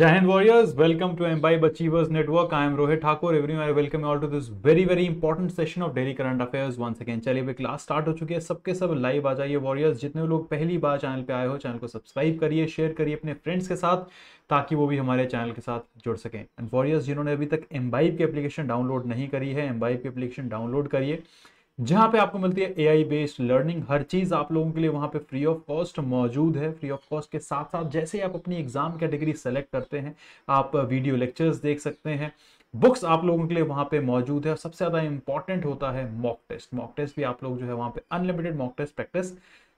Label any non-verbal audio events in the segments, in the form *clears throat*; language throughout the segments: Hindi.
जय हिंद warriors welcome to aim Achievers Network. Network I am Rohit Thakur every welcome welcome all to this very very important session of daily current affairs one again, चलिए भाई क्लास स्टार्ट हो चुकी है सबके सब लाइव आ जाइए वॉरियर्स जितने लोग पहली बार चैनल पे आए हो चैनल को सब्सक्राइब करिए शेयर करिए अपने फ्रेंड्स के साथ ताकि वो भी हमारे चैनल के साथ जुड़ सकें एंड वॉरियर्स जिन्होंने अभी तक एम्बाइब की एप्लीकेशन डाउनलोड नहीं करी है एम्बाइब की एप्लीकेशन डाउनलोड करिए जहां पे आपको मिलती है एआई बेस्ड लर्निंग हर चीज़ आप लोगों के लिए वहां पे फ्री ऑफ कॉस्ट मौजूद है फ्री ऑफ कॉस्ट के साथ साथ जैसे ही आप अपनी एग्ज़ाम कैटेगरी सेलेक्ट करते हैं आप वीडियो लेक्चर्स देख सकते हैं बुक्स आप लोगों के लिए वहां पे मौजूद है और सबसे ज़्यादा इंपॉर्टेंट होता है मॉक टेस्ट मॉक टेस्ट भी आप लोग जो है वहां पे अनलिमिटेड मॉक टेस्ट प्रैक्टिस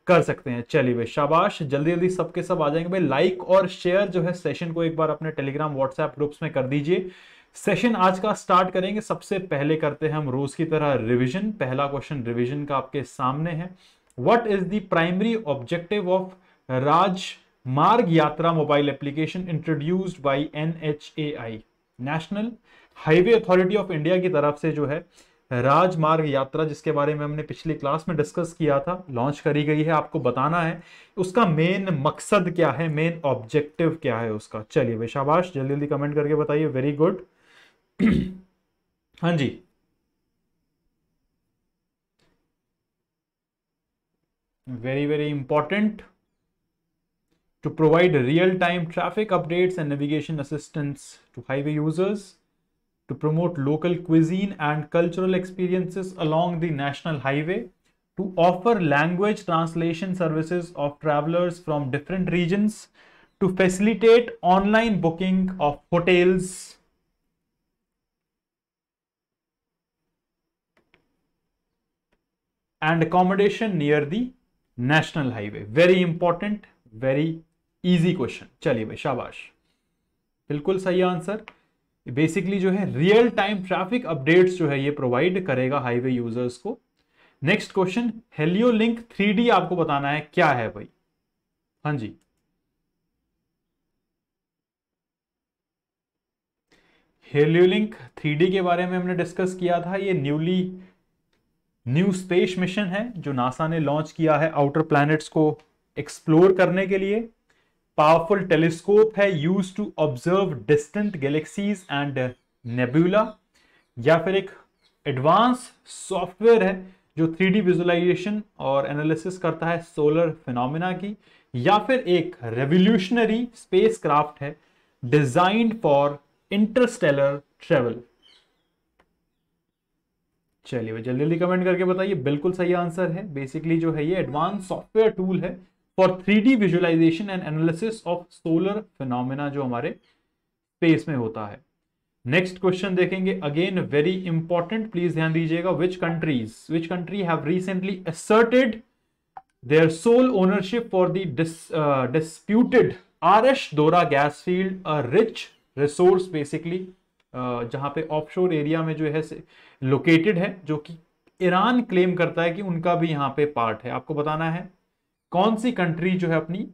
कर सकते हैं चलिए भाई शाबाश जल्दी जल्दी सबके सब आ जाएंगे भाई लाइक और शेयर जो है सेशन को एक बार अपने टेलीग्राम व्हाट्सएप ग्रुप्स में कर दीजिए सेशन आज का स्टार्ट करेंगे सबसे पहले करते हैं हम रोज की तरह रिवीजन पहला क्वेश्चन रिवीजन का आपके सामने है what is the primary objective of Raj Marg Yatra mobile application introduced by NHAI National highway authority of India की तरफ से जो है राजमार्ग यात्रा जिसके बारे में हमने पिछली क्लास में डिस्कस किया था लॉन्च करी गई है आपको बताना है उसका मेन मकसद क्या है मेन ऑब्जेक्टिव क्या है उसका चलिए भाई जल्दी जल्दी कमेंट करके बताइए वेरी गुड *clears throat* हाँ very very important to provide real-time traffic updates and navigation assistance to highway users to promote local cuisine and cultural experiences along the national highway to offer language translation services of travelers from different regions to facilitate online booking of hotels and accommodation near the national highway very important very easy question चलिए भाई शाबाश बिल्कुल सही आंसर बेसिकली जो है रियल टाइम ट्रैफिक अपडेट्स जो है ये प्रोवाइड करेगा हाईवे यूजर्स को next question helio link three आपको बताना है क्या है भाई हाँ जी हेलियो लिंक थ्री के बारे में हमने डिस्कस किया था ये न्यूली न्यू स्पेस मिशन है जो नासा ने लॉन्च किया है आउटर प्लैनेट्स को एक्सप्लोर करने के लिए पावरफुल टेलीस्कोप है use to observe distant galaxies and nebula या फिर एक एडवांस सॉफ्टवेयर है जो थ्री डी विजुअलाइजेशन और एनालिसिस करता है सोलर फिनोमिना की या फिर एक रेवोल्यूशनरी क्राफ्ट है डिजाइंड फॉर इंटरस्टेलर ट्रेवल चलिए जल्दी जल्दी कमेंट करके बताइए बिल्कुल सही आंसर है बेसिकली जो है ये एडवांस सॉफ्टवेयर टूल है for three D visualisation and analysis of solar phenomena जो हमारे स्पेस में होता है नेक्स्ट क्वेश्चन देखेंगे अगेन वेरी इंपॉर्टेंट प्लीज ध्यान दीजिएगा which countries which country have recently asserted their sole ownership for the disputed Arash Dorra gas field a rich resource basically जहाँ पे ऑफशोर एरिया में जो है लोकेटेड है जो कि ईरान क्लेम करता है कि उनका भी यहाँ पे पार्ट है आपको बताना है कौन सी कंट्री जो है अपनी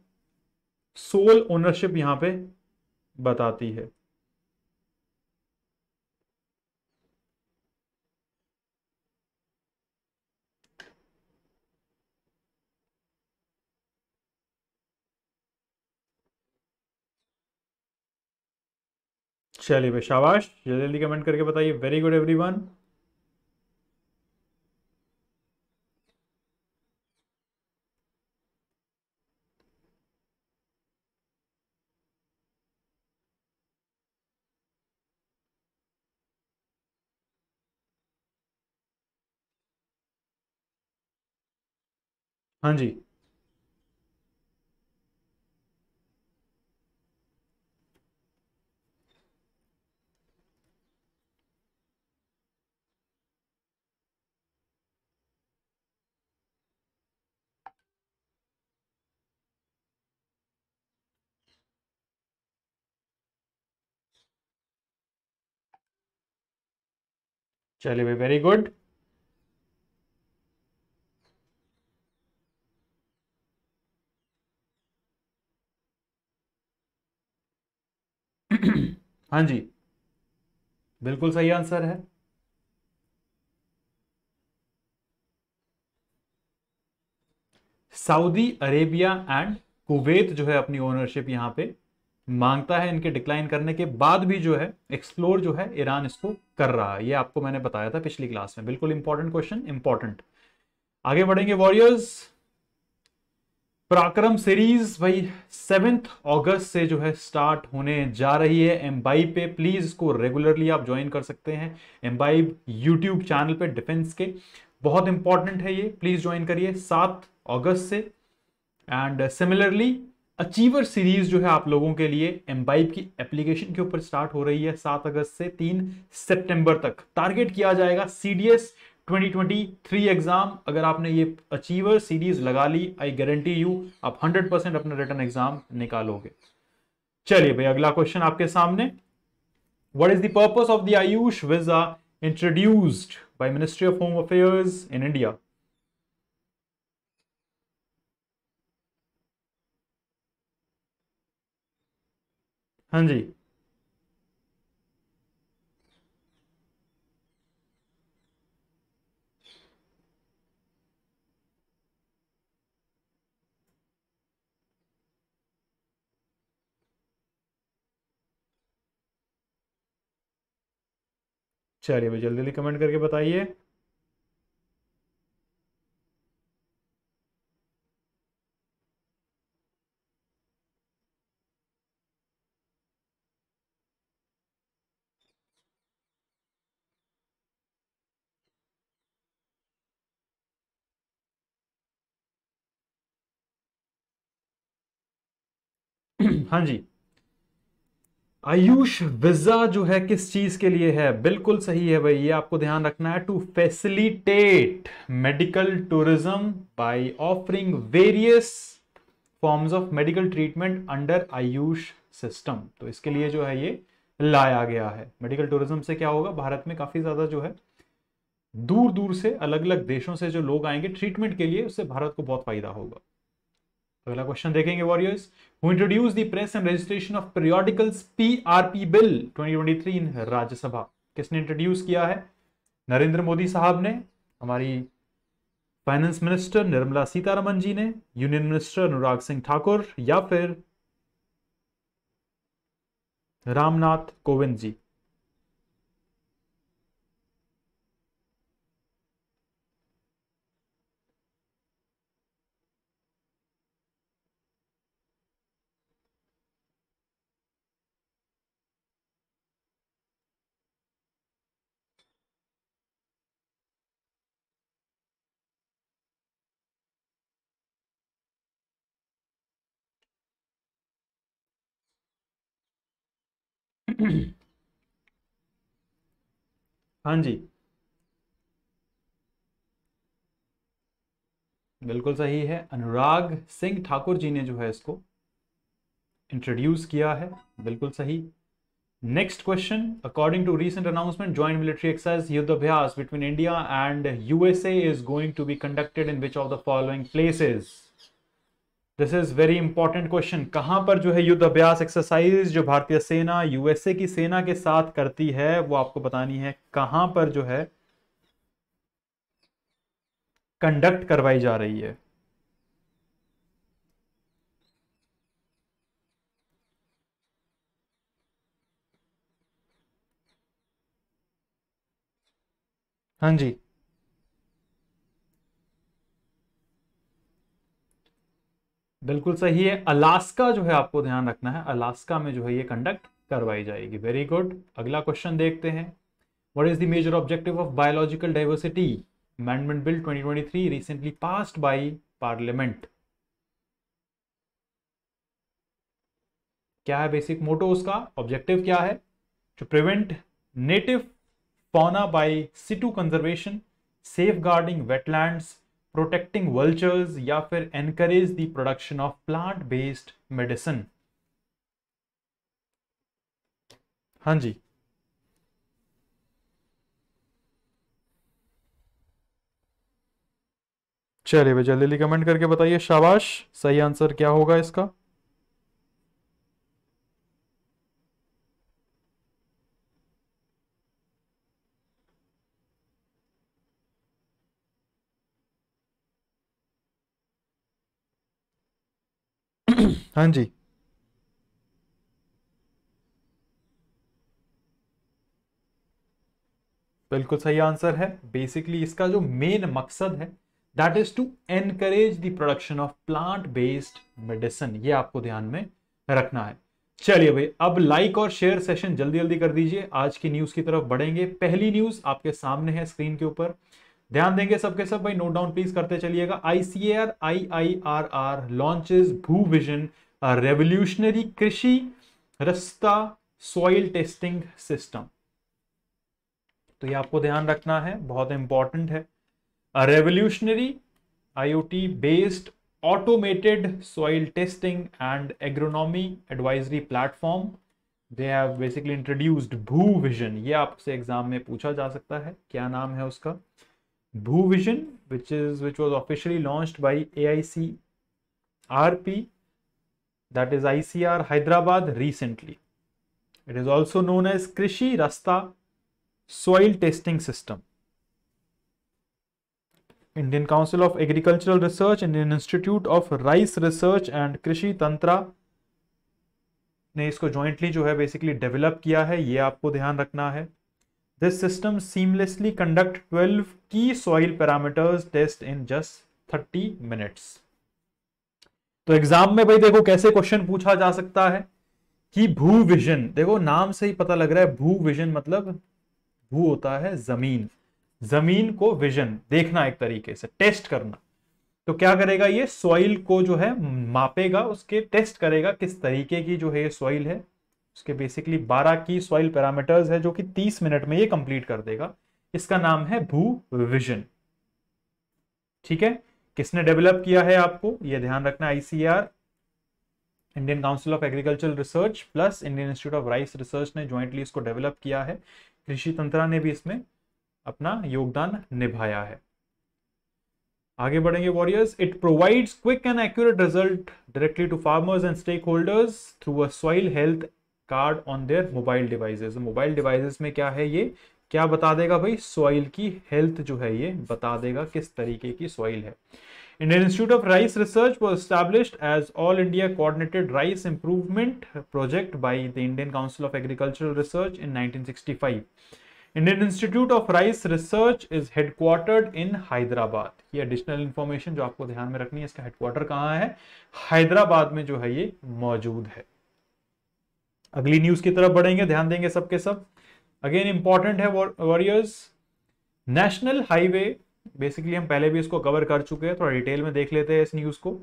सोल ओनरशिप यहाँ पे बताती है चलिए भाई शाबाश जल्दी जल्दी कमेंट करके बताइए वेरी गुड एवरीवन हाँ जी चलिए भाई वेरी गुड *clears throat* हाँ जी बिल्कुल सही आंसर है सऊदी अरेबिया एंड कुवैत जो है अपनी ओनरशिप यहां पे मांगता है इनके डिक्लाइन करने के बाद भी जो है एक्सप्लोर जो है ईरान इसको कर रहा है ये आपको मैंने बताया था पिछली क्लास में बिल्कुल इंपॉर्टेंट क्वेश्चन इंपॉर्टेंट आगे बढ़ेंगे वॉरियर्स पराक्रम सीरीज भाई सेवेंथ अगस्त से जो है स्टार्ट होने जा रही है एम्बाई पे प्लीज इसको रेगुलरली आप ज्वाइन कर सकते हैं एम्बाई यूट्यूब चैनल पे डिफेंस के बहुत इंपॉर्टेंट है ये प्लीज ज्वाइन करिए सात अगस्त से एंड सिमिलरली अचीवर सीरीज जो है आप लोगों के लिए एम्बाइब की एप्लीकेशन के ऊपर स्टार्ट हो रही है सात अगस्त से तीन सितंबर तक टारगेट किया जाएगा सीडीएस 2023 एग्जाम अगर आपने ये अचीवर सीरीज लगा ली आई गारंटी यू आप 100 परसेंट अपना रिटर्न एग्जाम निकालोगे चलिए भाई अगला क्वेश्चन आपके सामने what is purpose of the AYUSH visa introduced by ministry of home affairs in India हाँ जी चलिए भाई जल्दी जल्दी कमेंट करके बताइए हाँ जी आयुष वीजा जो है किस चीज के लिए है बिल्कुल सही है भाई ये आपको ध्यान रखना है to facilitate medical tourism by offering various forms of medical treatment under AYUSH system तो इसके लिए जो है ये लाया गया है मेडिकल टूरिज्म से क्या होगा भारत में काफी ज्यादा जो है दूर दूर से अलग अलग देशों से जो लोग आएंगे ट्रीटमेंट के लिए उससे भारत को बहुत फायदा होगा तो अगला क्वेश्चन देखेंगे warriors who introduce the press and registration of periodicals PRP bill 2023 in Rajya Sabha किसने इंट्रोड्यूस किया है नरेंद्र मोदी साहब ने हमारी फाइनेंस मिनिस्टर निर्मला सीतारमन जी ने यूनियन मिनिस्टर अनुराग सिंह ठाकुर या फिर रामनाथ कोविंद जी हाँ जी बिल्कुल सही है अनुराग सिंह ठाकुर जी ने जो है इसको इंट्रोड्यूस किया है बिल्कुल सही next question according to recent announcement joint military exercise Yudh Abhyas between India and USA is going to be conducted in which of the following places this is very important question कहां पर जो है युद्ध अभ्यास एक्सरसाइज जो भारतीय सेना यूएसए की सेना के साथ करती है वो आपको बतानी है कहां पर जो है कंडक्ट करवाई जा रही है हाँ जी बिल्कुल सही है अलास्का जो है आपको ध्यान रखना है अलास्का में जो है ये कंडक्ट करवाई जाएगी वेरी गुड अगला क्वेश्चन देखते हैं what is the major objective of biological diversity amendment bill 2023 recently passed by parliament क्या है बेसिक मोटो उसका ऑब्जेक्टिव क्या है to prevent native fauna by situ conservation safeguarding wetland protecting vultures या फिर encourage the production of plant based medicine हाँ जी चलिए भाई जल्दी जल्दी कमेंट करके बताइए शाबाश सही आंसर क्या होगा इसका हाँ जी। बिल्कुल सही आंसर है। बेसिकली इसका जो मेन मकसद है that is to encourage the production of plant based medicine ये आपको ध्यान में रखना है। चलिए भाई अब लाइक और शेयर सेशन जल्दी-जल्दी कर दीजिए। आज की न्यूज़ की तरफ बढ़ेंगे। पहली न्यूज़ आपके सामने है स्क्रीन के ऊपर। ध्यान देंगे सबके सब भाई नोट डाउन प्लीज करते चलिएगा। ICAR I I R IIRR launches Vision revolutionary Krishi Rasta soil testing system तो ये आपको ध्यान रखना है बहुत इंपॉर्टेंट है revolutionary IoT based automated soil testing and agronomy advisory platform they have basically introduced Bhu Vision ये आपसे एग्जाम में पूछा जा सकता है क्या नाम है उसका Bhu Vision which is which was officially launched by A I C R P that is ICR Hyderabad recently. It is also known as Krishi Rasta Soil Testing System. Indian Council of Agricultural Research, Indian Institute of Rice Research and Krishi Tantra ने इसको जॉइंटली जो है बेसिकली डेवलप किया है ये आपको ध्यान रखना है दिस सिस्टम सीमलेसली कंडक्ट 12 की soil parameters test in just 30 minutes तो एग्जाम में भाई देखो कैसे क्वेश्चन पूछा जा सकता है कि भू विजन देखो नाम से ही पता लग रहा है भू विजन मतलब भू होता है जमीन जमीन को विजन देखना एक तरीके से टेस्ट करना तो क्या करेगा ये सॉइल को जो है मापेगा उसके टेस्ट करेगा किस तरीके की जो है ये सॉइल है उसके बेसिकली 12 की सॉइल पैरामीटर्स है जो कि 30 मिनट में ये कंप्लीट कर देगा इसका नाम है भू विजन ठीक है किसने डेवलप किया है आपको ये ध्यान रखना ICR Indian council of agriculture research plus Indian institute of rice research ने ज्वाइंटली इसको डेवलप किया है कृषि तंत्रा ने भी इसमें अपना योगदान निभाया है आगे बढ़ेंगे warriors it provides quick and accurate result directly to farmers and stakeholders through a soil health card on their mobile devices mobile devices में क्या है ये क्या बता देगा भाई सॉइल की हेल्थ जो है ये बता देगा किस तरीके की सॉइल है Indian institute of rice research was as all India coordinated rice improvement project by the Indian council of agricultural research in 1965 Indian institute of rice research is headquartered in Hyderabad ये एडिशनल इंफॉर्मेशन जो आपको ध्यान में रखनी है इसका हेडक्वार्टर कहाँ है हैदराबाद में जो है ये मौजूद है अगली न्यूज की तरफ बढ़ेंगे ध्यान देंगे सबके सब, के सब। अगेन इंपॉर्टेंट है वॉरियर्स नेशनल हाईवे बेसिकली हम पहले भी इसको कवर कर चुके हैं थोड़ा डिटेल में देख लेते हैं इस न्यूज को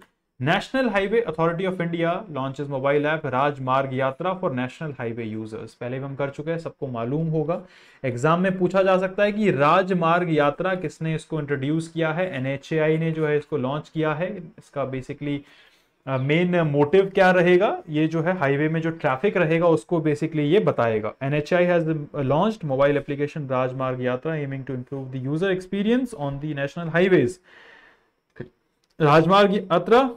national highway authority of India launches mobile app Rajmarg Yatra for national highway users पहले भी हम कर चुके हैं सबको मालूम होगा एग्जाम में पूछा जा सकता है कि राजमार्ग यात्रा किसने इसको इंट्रोड्यूस किया है एनएचएआई ने जो है इसको लॉन्च किया है इसका बेसिकली मेन मोटिव क्या रहेगा ये जो है हाईवे में जो ट्रैफिक रहेगा उसको बेसिकली ये बताएगा N H I has launch mobile application Rajmarg Yatra aiming to improve the experience on the national highways Rajmarg Yatra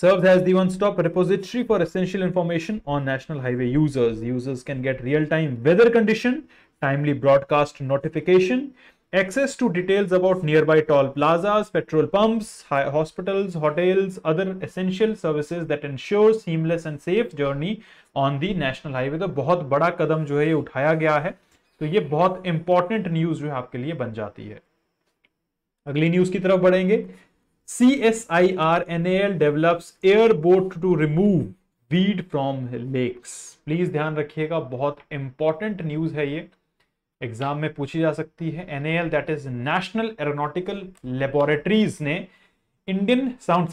serve has the one stop repository for essential information on national highway users users can get real time weather condition timely broadcast notification Access to details about nearby toll plazas, petrol pumps, hospitals, hotels, other essential services that ensure seamless and safe journey on the national highway. तो बहुत बड़ा कदम जो है ये उठाया गया है तो ये बहुत इंपॉर्टेंट न्यूज जो है आपके लिए बन जाती है अगली न्यूज की तरफ बढ़ेंगे C S I R N L develops airboat to remove weed from lakes please ध्यान रखिएगा बहुत इंपॉर्टेंट न्यूज है ये एग्जाम में पूछी जा सकती है N L that is national aeronautical laboratories ने Indian sound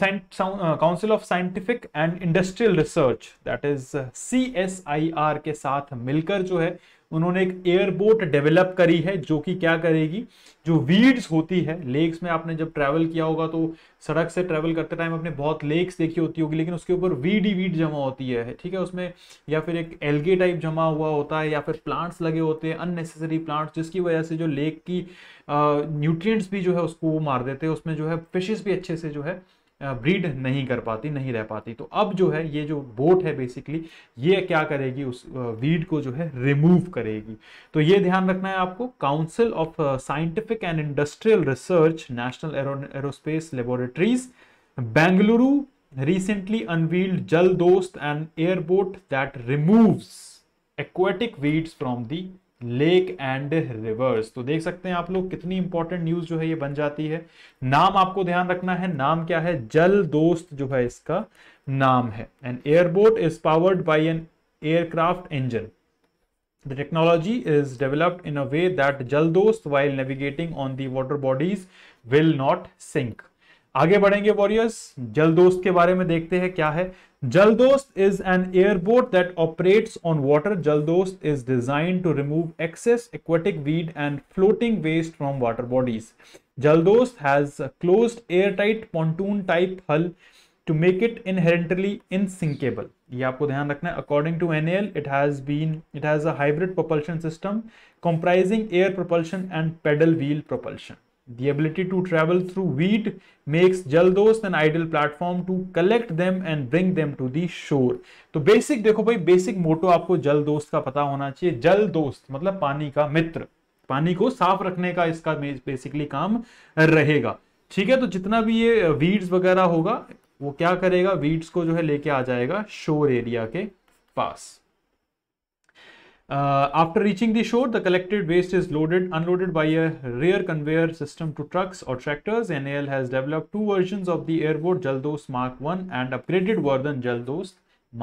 council of scientific and industrial research that is C S I R के साथ मिलकर जो है उन्होंने एक एयरबोट डेवलप करी है जो कि क्या करेगी जो वीड्स होती है लेक्स में आपने जब ट्रैवल किया होगा तो सड़क से ट्रैवल करते टाइम आपने बहुत लेक्स देखी होती होगी लेकिन उसके ऊपर वीड ही वीड जमा होती है ठीक है उसमें या फिर एक एलगे टाइप जमा हुआ होता है या फिर प्लांट्स लगे होते हैं अननेसेसरी प्लांट्स जिसकी वजह से जो लेक की न्यूट्रिय भी जो है उसको मार देते हैं उसमें जो है फिशेज भी अच्छे से जो है ब्रीड नहीं कर पाती नहीं रह पाती तो अब जो है ये जो बोट है बेसिकली ये क्या करेगी उस वीड को जो है रिमूव करेगी तो ये ध्यान रखना है आपको council of scientific and industrial research national aerospace laboratories Bengaluru recently unveiled Jal Dost and airboat that removes aquatic weeds from the lake and rivers तो देख सकते हैं आप लोग कितनी इंपॉर्टेंट न्यूज जो है ये बन जाती है नाम आपको ध्यान रखना है नाम क्या है जल दोस्त जो है इसका नाम है and airboat is powered by an aircraft engine technology is developed in a way that Jal Dost while navigating on the water bodies will not sink आगे बढ़ेंगे वॉरियर्स जल दोस्त के बारे में देखते हैं क्या है Jaldost is an airboat that operates on water. Jaldost is designed to remove excess aquatic weed and floating waste from water bodies. Jaldost has a closed airtight pontoon type hull to make it inherently insinkable. According to ध्यान it has according to N L it propulsion system comprising air propulsion and pedal wheel propulsion. The ability to travel through wheat makes Jaldos an ideal platform to collect them and bring them to the shore. तो बेसिक देखो भाई बेसिक मोटो आपको जल दोस्त का पता होना चाहिए जल दोस्त मतलब पानी का मित्र पानी को साफ रखने का इसका बेसिकली काम रहेगा ठीक है तो जितना भी ये वीड्स वगैरह होगा वो क्या करेगा वीड्स को जो है लेके आ जाएगा शोर एरिया के पास Uh, after reaching the shore, the collected waste is loaded, unloaded by a rear conveyor system to trucks or tractors. NAL has developed two versions of the airboat jaldos Mark 1 and upgraded version jaldos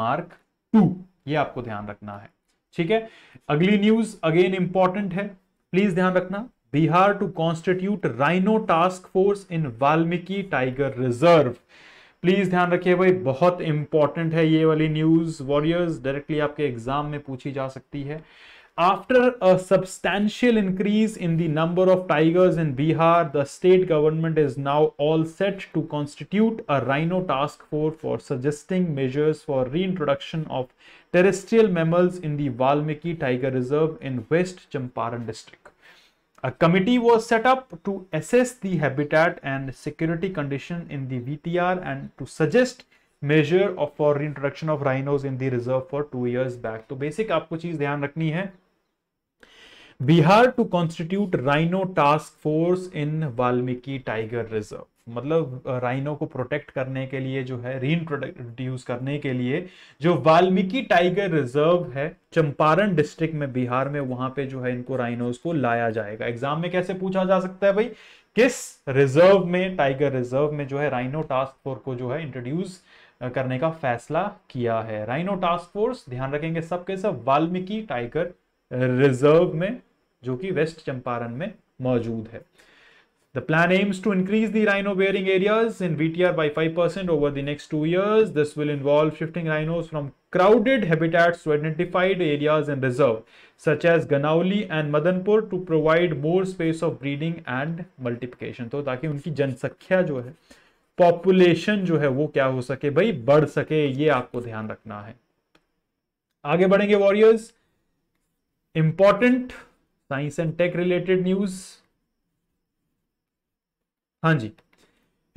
Mark 2. ये आपको ध्यान रखना है ठीक है अगली न्यूज अगेन इंपॉर्टेंट है प्लीज ध्यान रखना Bihar to constitute rhino task force in Valmiki tiger reserve please ध्यान रखिए भाई बहुत इंपॉर्टेंट है ये वाली न्यूज़ वॉरियर्स डायरेक्टली आपके एग्जाम में पूछी जा सकती है After a substantial increase in the number of tigers in Bihar, the state government is now all set to constitute a rhino task force for suggesting measures for reintroduction of terrestrial mammals in the Valmiki Tiger Reserve in West Champaran district. A committee was set up to assess the habitat and security condition in the VTR and to suggest measure of for reintroduction of rhinos in the reserve for two years back. So, basic आपको चीज ध्यान रखनी है Bihar to constitute Rhino Task Force in Valmiki Tiger Reserve. मतलब राइनो को प्रोटेक्ट करने के लिए जो है री इंट्रोड्यूस करने के लिए जो वाल्मीकि टाइगर रिजर्व है चंपारण डिस्ट्रिक्ट में बिहार में वहां पे जो है इनको राइनोज को लाया जाएगा एग्जाम में कैसे पूछा जा सकता है भाई किस रिजर्व में टाइगर रिजर्व में जो है राइनो टास्क फोर्स को जो है इंट्रोड्यूस करने का फैसला किया है राइनो टास्क फोर्स ध्यान रखेंगे सबके सब वाल्मीकि टाइगर रिजर्व में जो कि वेस्ट चंपारण में मौजूद है The plan aims to increase the rhino bearing areas in VTR by 5% over the next two years. This will involve shifting rhinos from crowded habitats to identified areas and reserve, such as Ganauli and Madanpur, to provide more space of breeding and multiplication. So, ताकि उनकी जनसंख्या जो है पॉपुलेशन जो है वो क्या हो सके भाई बढ़ सके ये आपको ध्यान रखना है आगे बढ़ेंगे warriors important science and tech related news हाँ जी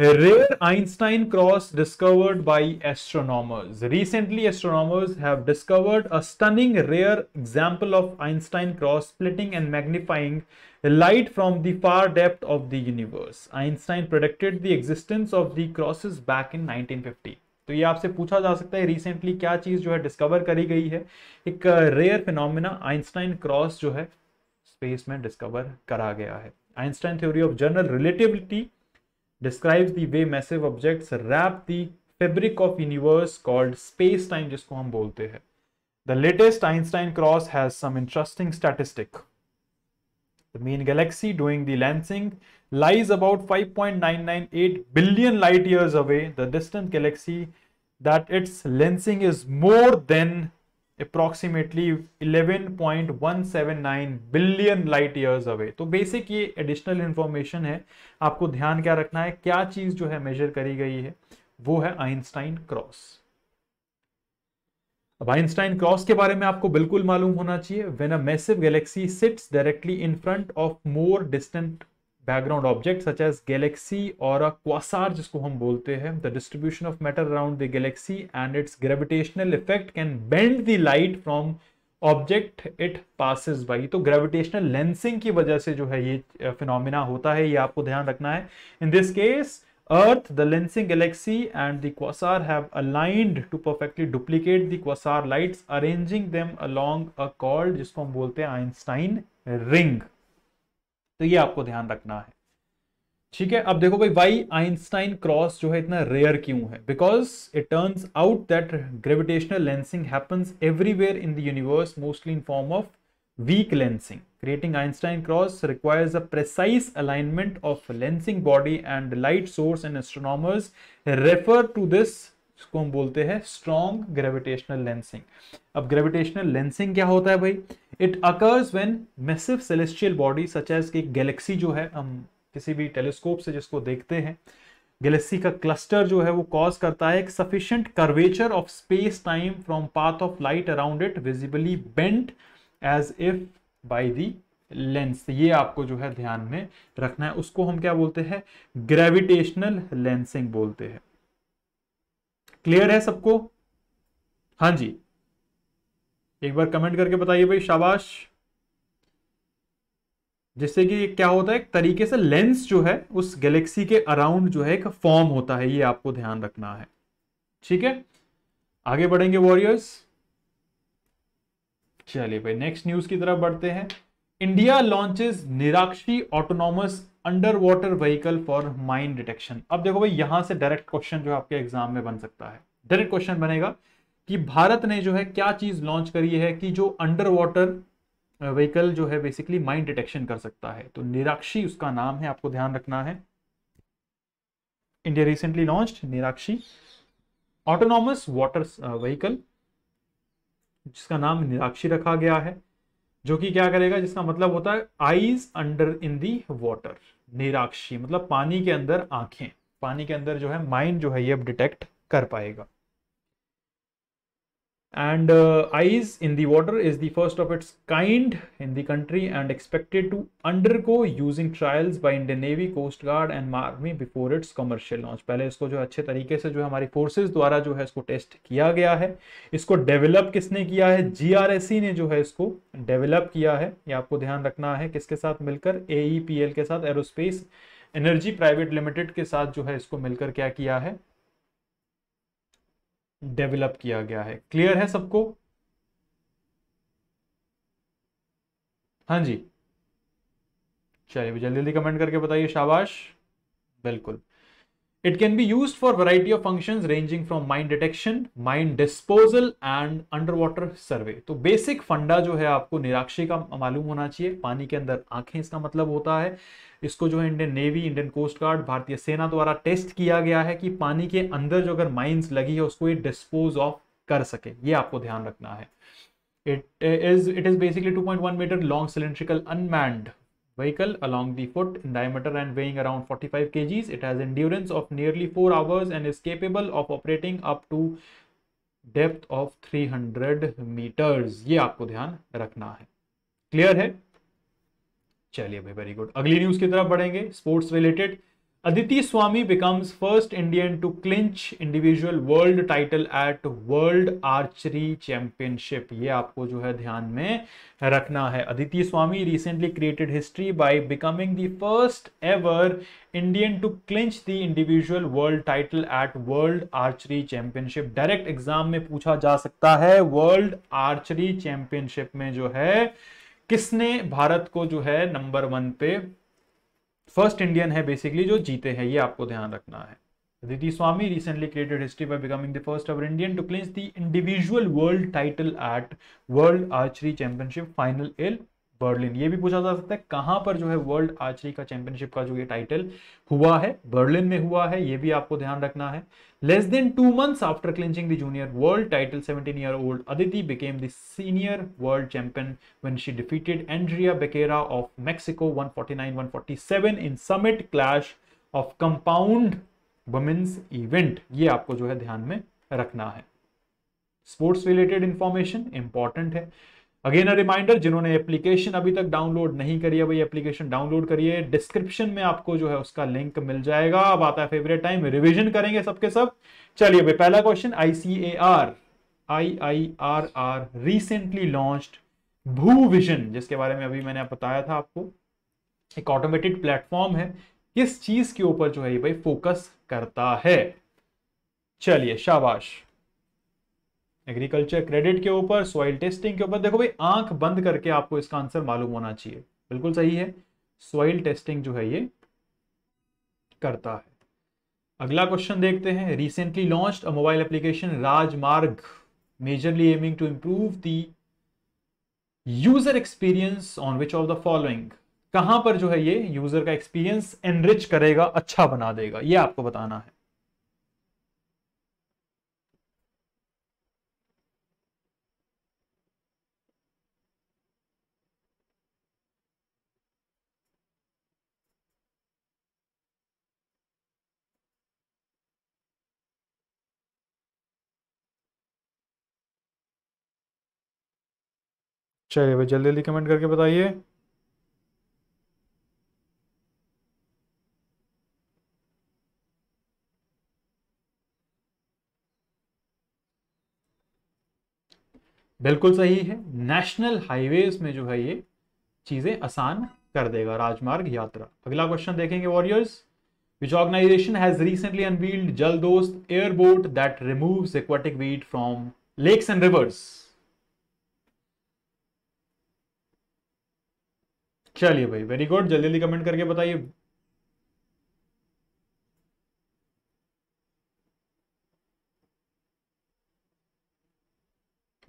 rare Einstein cross discovered by astronomers recently astronomers have discovered a stunning rare example of Einstein cross splitting and magnifying light from the far depth of the universe Einstein predicted the existence of the crosses back in nineteen fifty तो ये आपसे पूछा जा सकता है रिसेंटली क्या चीज जो है डिस्कवर करी गई है एक रेयर फिनोमिना आइंस्टाइन क्रॉस जो है स्पेस में डिस्कवर करा गया है Einstein theory of general relativity describes the way massive objects wrap the fabric of universe called space time जिसको हम बोलते हैं The latest Einstein cross has some interesting statistic. The main galaxy doing the Lansing lies about 5.998 billion light years away. The distant galaxy that its lensing is more than approximately 11.179 billion light years away तो बेसिक ये एडिशनल इन्फॉर्मेशन है आपको ध्यान क्या रखना है क्या चीज़ जो है मेजर करी गई है वो है आइंस्टाइन क्रॉस अब आइंस्टाइन क्रॉस के बारे में आपको बिल्कुल मालूम होना चाहिए when a massive galaxy sits directly in front of more distant background object such as galaxy और अ क्वासार जिसको हम बोलते हैं the distribution of matter around the galaxy and its gravitational effect can bend the light from object it passes by तो ग्रेविटेशनल लेंसिंग की वजह से जो है ये फिनोमिना होता है ये आपको ध्यान रखना है in this case earth the lensing galaxy and the quasar have aligned to perfectly duplicate the quasar lights arranging them along a called जिसको हम बोलते हैं आइंस्टाइन रिंग तो ये आपको ध्यान रखना है ठीक है अब देखो भाई वाई आइंस्टाइन क्रॉस जो है इतना रेयर क्यों है because it turn out that gravitational lensing happens everywhere in the universe mostly in form of weak lensing creating Einstein cross requires a precise alignment of lensing body and light source and astronomers refer to this इसको हम बोलते हैं स्ट्रॉन्ग ग्रेविटेशनल लेंसिंग अब ग्रेविटेशनल लेंसिंग क्या होता है भाई it occurs when massive celestial body such as की गैलेक्सी जो है हम किसी भी टेलीस्कोप से जिसको देखते हैं गैलेक्सी का क्लस्टर जो है वो कॉज करता है एक sufficient curvature of space time from path of light around it visibly bent as if by the lens ये आपको जो है ध्यान में रखना है उसको हम क्या बोलते हैं ग्रेविटेशनल लेंसिंग बोलते हैं क्लियर है सबको हाँ जी एक बार कमेंट करके बताइए भाई शाबाश जिससे कि क्या होता है एक तरीके से लेंस जो है उस गैलेक्सी के अराउंड जो है एक फॉर्म होता है ये आपको ध्यान रखना है ठीक है आगे बढ़ेंगे वॉरियर्स चलिए भाई नेक्स्ट न्यूज की तरफ बढ़ते हैं India launches Niraakshi autonomous underwater vehicle for mine detection अब देखो भाई यहां से डायरेक्ट क्वेश्चन जो आपके एग्जाम में बन सकता है डायरेक्ट क्वेश्चन बनेगा कि भारत ने जो है क्या चीज लॉन्च करी है कि जो अंडर वाटर व्हीकल जो है बेसिकली माइंड डिटेक्शन कर सकता है तो निराक्षी उसका नाम है आपको ध्यान रखना है India recently launch Niraakshi autonomous water vehicle जिसका नाम निराक्षी रखा गया है जो कि क्या करेगा जिसका मतलब होता है eyes under in the water Niraakshi मतलब पानी के अंदर आंखें पानी के अंदर जो है माइंड जो है ये अब डिटेक्ट कर पाएगा and uh, ice in the water is the first of its kind in the country and expected to undergo using trials by Indian Navy, Coast Guard and Army before its commercial launch. पहले इसको जो अच्छे तरीके से जो है हमारी फोर्सेस द्वारा जो है इसको टेस्ट किया गया है इसको डेवलप किसने किया है जीआरएससी ने जो है इसको डेवलप किया है ये आपको ध्यान रखना है किसके साथ मिलकर एईपीएल e के साथ एरोस्पेस एनर्जी प्राइवेट लिमिटेड के साथ जो है इसको मिलकर क्या किया है डेवलप किया गया है क्लियर है सबको हाँ जी चलिए जल्दी जल्दी कमेंट करके बताइए शाबाश बिल्कुल It can be used for variety of functions ranging from mine detection, mine disposal and underwater survey. तो basic फंडा जो है आपको निराक्षी का मालूम होना चाहिए पानी के अंदर आंखें इसका मतलब होता है इसको जो है Indian navy Indian coast guard भारतीय सेना द्वारा टेस्ट किया गया है कि पानी के अंदर जो अगर माइंस लगी है उसको ये डिस्पोज ऑफ कर सके ये आपको ध्यान रखना है it is it is basically 2.1 meter long cylindrical unmanned vehicle along the foot in diameter and weighing around 45 kgs. It has endurance of nearly 4 hours and is capable of operating up to depth of 300 meters. ye aapko dhyan rakhna hai clear hai चलिए भाई वेरी गुड अगली न्यूज की तरफ बढ़ेंगे sports related Aditi Swami becomes first Indian to clinch individual world title at World Archery Championship. ये आपको जो है ध्यान में रखना है Aditi Swami recently created history by becoming the first ever Indian to clinch the individual world title at World Archery Championship. Direct exam में पूछा जा सकता है World Archery Championship में जो है किसने भारत को जो है नंबर वन पे फर्स्ट इंडियन है बेसिकली जो जीते हैं ये आपको ध्यान रखना है Aditi Swami recently created history by becoming the first ever Indian to clinch the individual world title at world archery championship final in Berlin ये भी पूछा जा सकता है कहां पर जो है वर्ल्ड आर्चरी का चैंपियनशिप का जो ये टाइटल हुआ है बर्लिन में हुआ है ये भी आपको ध्यान रखना है less than two months after clinching the junior world title 17 year old Aditi became the senior world champion when she defeated Andrea Becerra of Mexico 149-147 in summit clash of compound women's event ये आपको जो है ध्यान में रखना है स्पोर्ट्स रिलेटेड इंफॉर्मेशन इंपॉर्टेंट है अगेन अ रिमाइंडर जिन्होंने एप्लीकेशन अभी तक डाउनलोड नहीं करी है भाई एप्लीकेशन डाउनलोड करिए डिस्क्रिप्शन में आपको जो है उसका लिंक मिल जाएगा अब आता है फेवरेट टाइम रिविजन करेंगे सबके सब, सब। चलिए भाई पहला question ICAR I I R R recently launch Bhu Vision जिसके बारे में अभी मैंने बताया था आपको एक ऑटोमेटेड प्लेटफॉर्म है किस चीज के ऊपर जो है ये भाई फोकस करता है चलिए शाबाश एग्रीकल्चर क्रेडिट के ऊपर सॉइल टेस्टिंग के ऊपर देखो भाई आंख बंद करके आपको इसका आंसर मालूम होना चाहिए बिल्कुल सही है सॉइल टेस्टिंग जो है ये करता है अगला क्वेश्चन देखते हैं recently launch a mobile application Rajmarg majorly aiming to improve the user experience on which of the following कहां पर जो है ये यूजर का एक्सपीरियंस एनरिच करेगा अच्छा बना देगा ये आपको बताना है चलिए भाई जल्दी जल्दी कमेंट करके बताइए बिल्कुल सही है नेशनल हाईवे में जो है ये चीजें आसान कर देगा राजमार्ग यात्रा अगला क्वेश्चन देखेंगे warriors which organisation has recently unveiled Jal Dost airboat that removes aquatic weed from lakes and rivers चलिए भाई वेरी गुड जल्दी जल्दी कमेंट करके बताइए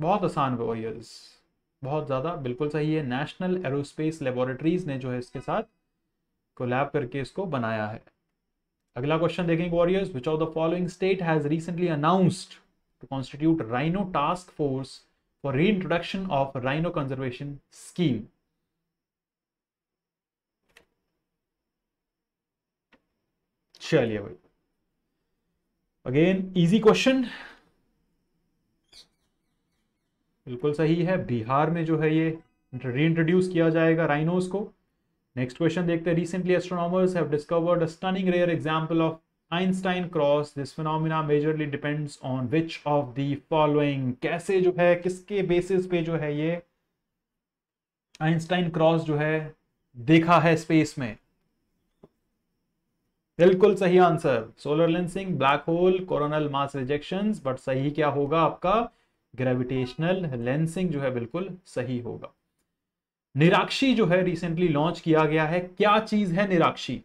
बहुत आसान वॉयल्स बहुत ज़्यादा बिल्कुल सही है नेशनल एरोस्पेस लेबोरेटरीज ने जो है इसके साथ कोलैब करके इसको बनाया है अगला क्वेश्चन देखेंगे warriors which of the following state has recently announced to constitute rhino task force for reintroduction of rhino conservation scheme चलिए भाई अगेन इजी क्वेश्चन बिल्कुल सही है बिहार में जो है ये रीइंट्रोड्यूस किया जाएगा राइनोस को नेक्स्ट क्वेश्चन देखते हैं recently astronomers have discovered a stunning rare example of Einstein cross this phenomena majorly depends on which of the following कैसे जो है किसके बेसिस पे जो है ये आइंस्टाइन क्रॉस जो है देखा है स्पेस में बिल्कुल सही answer solar lensing black hole coronal mass rejection but सही क्या होगा आपका ग्रेविटेशनल लेंसिंग जो है बिल्कुल सही होगा निराक्षी जो है रिसेंटली लॉन्च किया गया है क्या चीज है निराक्षी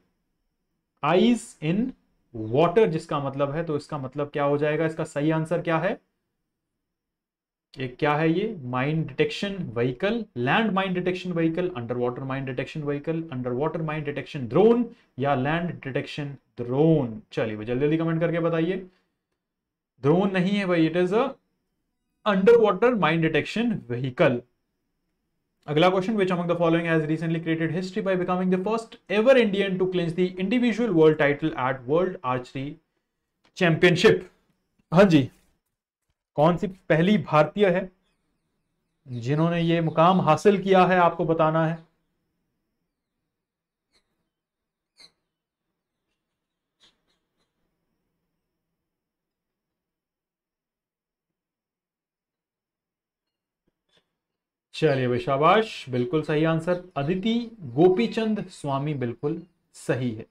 आइज इन वाटर जिसका मतलब है तो इसका मतलब क्या हो जाएगा इसका सही आंसर क्या है ये क्या है ये mind detection vehicle land mind detection vehicle underwater mind detection vehicle underwater mind detection drone या लैंड डिटेक्शन ड्रोन चलिए जल्दी जल्दी कमेंट करके बताइए ड्रोन नहीं है भाई it is a underwater mind detection vehicle अगला question which among the following has recently created history by becoming the first ever Indian to clinch the individual world title at world archery championship हाँ जी कौन सी पहली भारतीय है जिन्होंने ये मुकाम हासिल किया है आपको बताना है चलिए भाई शाबाश बिल्कुल सही आंसर अदिति गोपीचंद स्वामी बिल्कुल सही है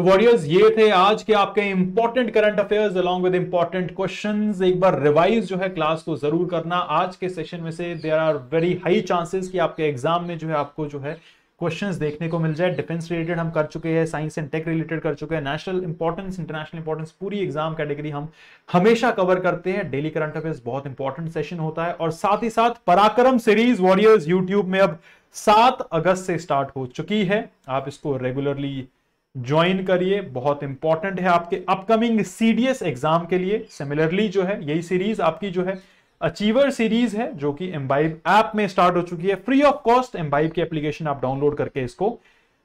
तो वॉरियर्स ये थे आज के आपके important current affairs along with important question एक बार रिवाइज जो है क्लास को जरूर करना आज के सेशन में से there are very high chances कि आपके एग्जाम में जो है आपको जो है क्वेश्चंस देखने को मिल जाए डिफेंस रिलेटेड हम कर चुके हैं साइंस एंड टेक रिलेटेड कर चुके हैं नेशनल इंपॉर्टेंस इंटरनेशनल इंपॉर्टेंस पूरी एग्जाम कैटेगरी हम हमेशा कवर करते हैं डेली करंट अफेयर्स बहुत इंपॉर्टेंट सेशन होता है और साथ ही साथ पराक्रम सीरीज वॉरियर्स यूट्यूब में अब सात अगस्त से स्टार्ट हो चुकी है आप इसको रेगुलरली ज्वाइन करिए बहुत इंपॉर्टेंट है आपके अपकमिंग सीडीएस एग्जाम के लिए सिमिलरली जो है यही सीरीज आपकी जो है अचीवर सीरीज है जो कि एम्बाइब ऐप में स्टार्ट हो चुकी है फ्री ऑफ कॉस्ट एम्बाइब की एप्लीकेशन आप डाउनलोड करके इसको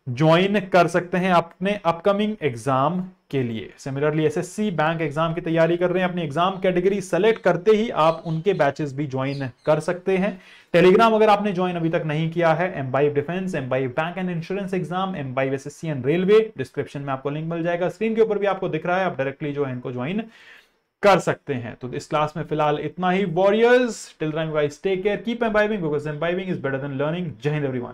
ज्वाइन कर सकते हैं अपने अपकमिंग एग्जाम के लिए सिमिलरली एसएससी बैंक एग्जाम की तैयारी कर रहे हैं अपनी एग्जाम कैटेगरी सेलेक्ट करते ही आप उनके बैचेस भी ज्वाइन कर सकते हैं टेलीग्राम अगर आपने ज्वाइन अभी तक नहीं किया है Embibe defence Embibe bank and insurance exam Embibe S and railway description में आपको लिंक मिल जाएगा स्क्रीन के ऊपर भी आपको दिख रहा है आप डायरेक्टली जो है इनको ज्वाइन कर सकते हैं तो इस क्लास में फिलहाल इतना ही warriors till time take care keep embibing because embibing is better than learning जय हिंद एवरीवन